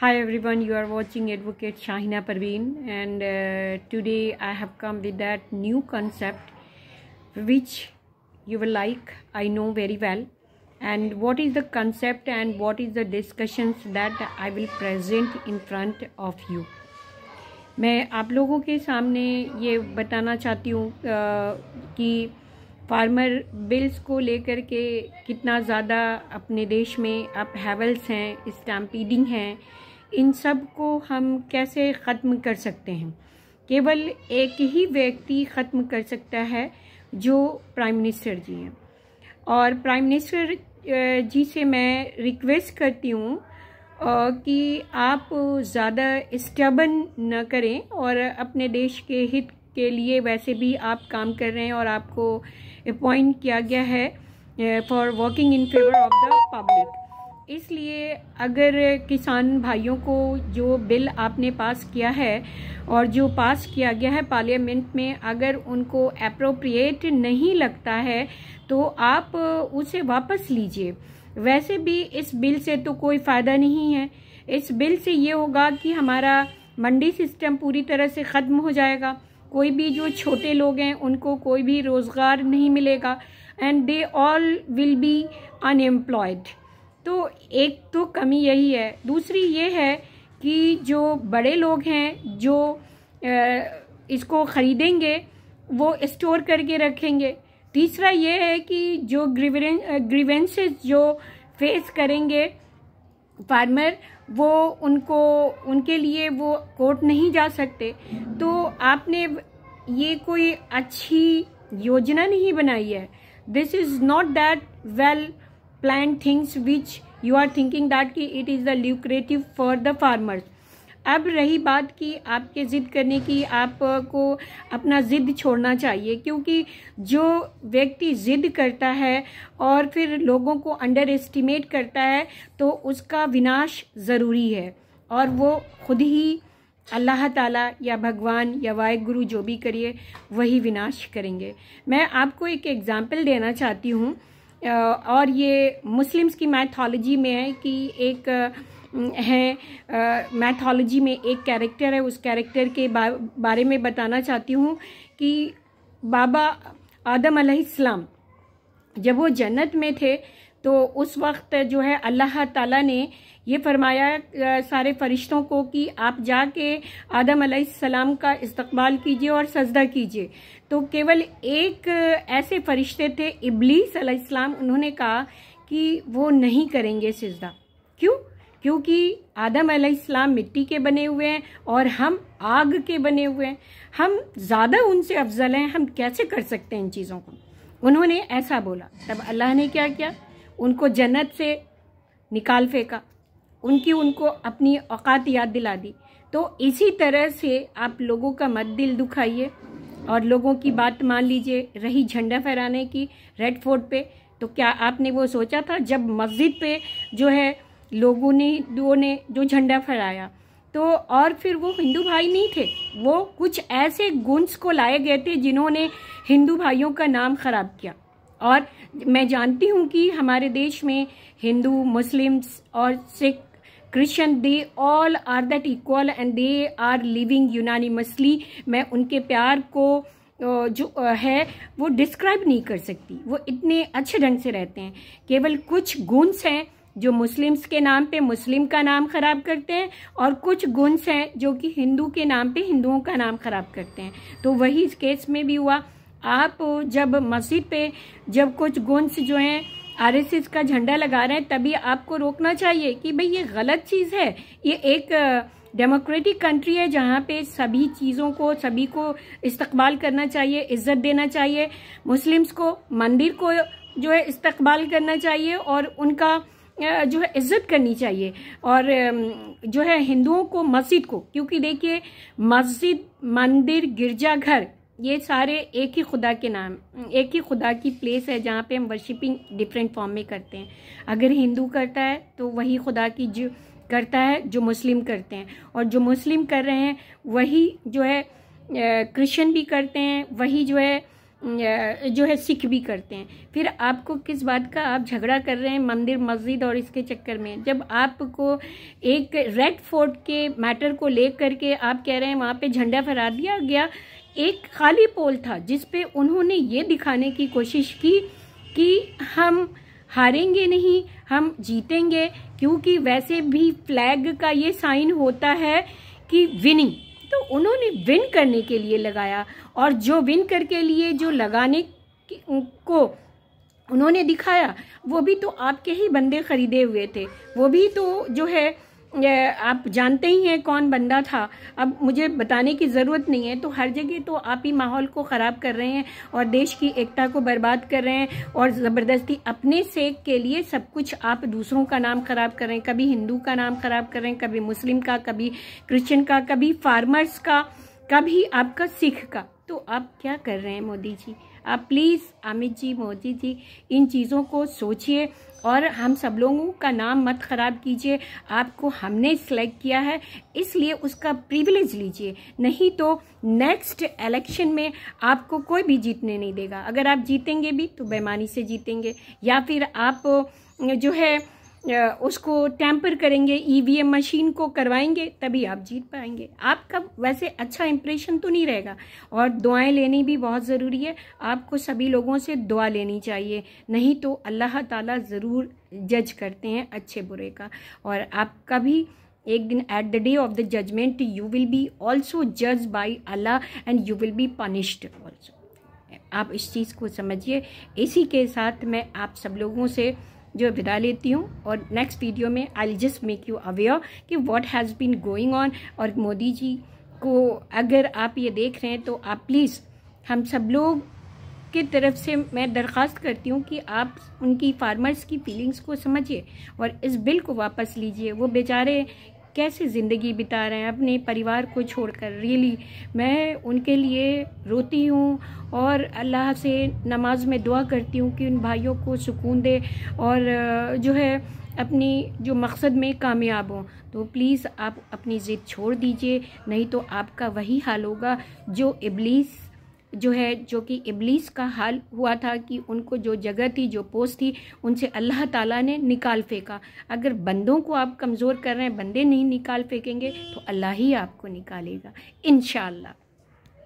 Hi everyone, you are watching Advocate Shahina Parveen and uh, today I have come with that new concept which you will like, I know very well and what is the concept and what is the discussions that I will present in front of you. मैं आप लोगों के सामने ये बताना चाहती हूँ कि फार्मर बिल्स को लेकर के कितना ज़्यादा अपने देश में अब हैवल्स हैं स्टैम्पीडिंग हैं इन सब को हम कैसे ख़त्म कर सकते हैं केवल एक ही व्यक्ति ख़त्म कर सकता है जो प्राइम मिनिस्टर जी हैं और प्राइम मिनिस्टर जी से मैं रिक्वेस्ट करती हूँ कि आप ज़्यादा स्टबन न करें और अपने देश के हित के लिए वैसे भी आप काम कर रहे हैं और आपको अपॉइंट किया गया है for working in favour of the public इसलिए अगर किसान भाइयों को जो बिल आपने पास किया है और जो पास किया गया है पार्लियामेंट में अगर उनको अप्रोप्रिएट नहीं लगता है तो आप उसे वापस लीजिए वैसे भी इस बिल से तो कोई फ़ायदा नहीं है इस बिल से ये होगा कि हमारा मंडी सिस्टम पूरी तरह से ख़त्म हो जाएगा कोई भी जो छोटे लोग हैं उनको कोई भी रोज़गार नहीं मिलेगा and they all will be unemployed तो एक तो कमी यही है दूसरी ये है कि जो बड़े लोग हैं जो इसको ख़रीदेंगे वो स्टोर करके रखेंगे तीसरा ये है कि जो ग्रीवें ग्रीवेंसेस जो फेस करेंगे फार्मर वो उनको उनके लिए वो कोर्ट नहीं जा सकते तो आपने ये कोई अच्छी योजना नहीं बनाई है this is not that well plan things which you are thinking that कि it is the lucrative for the farmers अब रही बात की आपके ज़िद करने की आपको अपना ज़िद छोड़ना चाहिए क्योंकि जो व्यक्ति ज़िद करता है और फिर लोगों को अंडर एस्टिमेट करता है तो उसका विनाश ज़रूरी है और वो खुद ही अल्लाह ताला या भगवान या वाहगुरु जो भी करिए वही विनाश करेंगे मैं आपको एक एग्ज़ाम्पल देना चाहती हूँ और ये मुस्लिम्स की मैथोलॉजी में है कि एक है मैथोलॉजी में एक कैरेक्टर है उस कैरेक्टर के बारे में बताना चाहती हूँ कि बाबा आदम अलैहिस्सलाम जब वो जन्नत में थे तो उस वक्त जो है अल्लाह ताला ने ये फरमाया सारे फरिश्तों को कि आप जाके आदम सलाम का इस्तकबाल कीजिए और सजदा कीजिए तो केवल एक ऐसे फरिश्ते थे इबलीस उन्होंने कहा कि वो नहीं करेंगे सजदा क्यों क्योंकि आदम अलैहिस्सलाम मिट्टी के बने हुए हैं और हम आग के बने हुए हैं हम ज़्यादा उनसे अफजल हैं हम कैसे कर सकते हैं इन चीज़ों को उन्होंने ऐसा बोला तब अल्लाह ने क्या किया उनको जन्नत से निकाल फेंका उनकी उनको अपनी औकात याद दिला दी तो इसी तरह से आप लोगों का मत दिल दुखाइए और लोगों की बात मान लीजिए रही झंडा फहराने की रेड फोर्ट पे तो क्या आपने वो सोचा था जब मस्जिद पे जो है लोगों ने दो ने जो झंडा फहराया तो और फिर वो हिंदू भाई नहीं थे वो कुछ ऐसे गुंस को लाए गए थे जिन्होंने हिंदू भाइयों का नाम ख़राब किया और मैं जानती हूँ कि हमारे देश में हिंदू मुस्लिम्स और Sikh Christian they all are that equal and they are living unanimously मैं उनके प्यार को जो है वो डिस्क्राइब नहीं कर सकती वो इतने अच्छे ढंग से रहते हैं केवल कुछ गुण्स हैं जो मुस्लिम्स के नाम पे मुस्लिम का नाम खराब करते हैं और कुछ गुण्स हैं जो कि हिंदू के नाम पे हिंदुओं का नाम खराब करते हैं तो वही इस केस में भी हुआ आप जब मस्जिद पे जब कुछ गुंस जो हैं आरएसएस का झंडा लगा रहे हैं तभी आपको रोकना चाहिए कि भाई ये गलत चीज़ है ये एक डेमोक्रेटिक कंट्री है जहाँ पे सभी चीज़ों को सभी को इस्तकबाल करना चाहिए इज्जत देना चाहिए मुस्लिम्स को मंदिर को जो है इस्तकबाल करना चाहिए और उनका जो है इज्जत करनी चाहिए और जो है हिंदुओं को मस्जिद को क्योंकि देखिए मस्जिद मंदिर गिरजाघर ये सारे एक ही खुदा के नाम एक ही खुदा की प्लेस है जहाँ पे हम वर्शिपिंग डिफरेंट फॉर्म में करते हैं अगर हिंदू करता है तो वही खुदा की जो करता है जो मुस्लिम करते हैं और जो मुस्लिम कर रहे हैं वही जो है क्रिश्चियन भी करते हैं वही जो है जो है सिख भी करते हैं फिर आपको किस बात का आप झगड़ा कर रहे हैं मंदिर मस्जिद और इसके चक्कर में जब आपको एक रेड फोर्ट के मैटर को ले करके आप कह रहे हैं वहाँ पे झंडा फहरा दिया गया एक खाली पोल था जिस पे उन्होंने ये दिखाने की कोशिश की कि हम हारेंगे नहीं हम जीतेंगे क्योंकि वैसे भी फ्लैग का ये साइन होता है कि विनिंग तो उन्होंने विन करने के लिए लगाया और जो विन कर के लिए जो लगाने को उन्होंने दिखाया वो भी तो आपके ही बंदे खरीदे हुए थे वो भी तो जो है आप जानते ही हैं कौन बंदा था अब मुझे बताने की ज़रूरत नहीं है तो हर जगह तो आप ही माहौल को ख़राब कर रहे हैं और देश की एकता को बर्बाद कर रहे हैं और ज़बरदस्ती अपने सेक के लिए सब कुछ आप दूसरों का नाम ख़राब कर रहे हैं कभी हिंदू का नाम ख़राब कर रहे हैं कभी मुस्लिम का कभी क्रिश्चन का कभी फार्मर्स का कभी आपका सिख का तो आप क्या कर रहे हैं मोदी जी आप प्लीज़ अमित जी मोदी जी इन चीज़ों को सोचिए और हम सब लोगों का नाम मत ख़राब कीजिए आपको हमने सेलेक्ट किया है इसलिए उसका प्रिविलेज लीजिए नहीं तो नेक्स्ट इलेक्शन में आपको कोई भी जीतने नहीं देगा अगर आप जीतेंगे भी तो बेमानी से जीतेंगे या फिर आप जो है उसको टैंपर करेंगे ईवीएम e मशीन को करवाएंगे तभी आप जीत पाएंगे आपका वैसे अच्छा इम्प्रेशन तो नहीं रहेगा और दुआएं लेनी भी बहुत ज़रूरी है आपको सभी लोगों से दुआ लेनी चाहिए नहीं तो अल्लाह ताला ज़रूर जज करते हैं अच्छे बुरे का और आपका भी एक दिन at the day of the judgement you will be also जज by Allah and you will be punished also आप इस चीज़ को समझिए इसी के साथ मैं आप सब लोगों से जो विदा लेती हूँ और नेक्स्ट वीडियो में I just make you aware कि what has been going on और मोदी जी को अगर आप ये देख रहे हैं तो आप प्लीज़ हम सब लोग की तरफ से मैं दरख्वास्त करती हूँ कि आप उनकी फार्मर्स की फीलिंग्स को समझिए और इस बिल को वापस लीजिए वो बेचारे कैसे ज़िंदगी बिता रहे हैं अपने परिवार को छोड़कर रियली मैं उनके लिए रोती हूँ और अल्लाह से नमाज में दुआ करती हूँ कि उन भाइयों को सुकून दे और जो है अपनी जो मकसद में कामयाब हों तो प्लीज़ आप अपनी ज़िद छोड़ दीजिए नहीं तो आपका वही हाल होगा जो इबलीस जो है जो कि इबलीस का हाल हुआ था कि उनको जो जगह थी जो पोस्ट थी उनसे अल्लाह ताला ने निकाल फेंका अगर बंदों को आप कमज़ोर कर रहे हैं बंदे नहीं निकाल फेंकेंगे तो अल्लाह ही आपको निकालेगा इन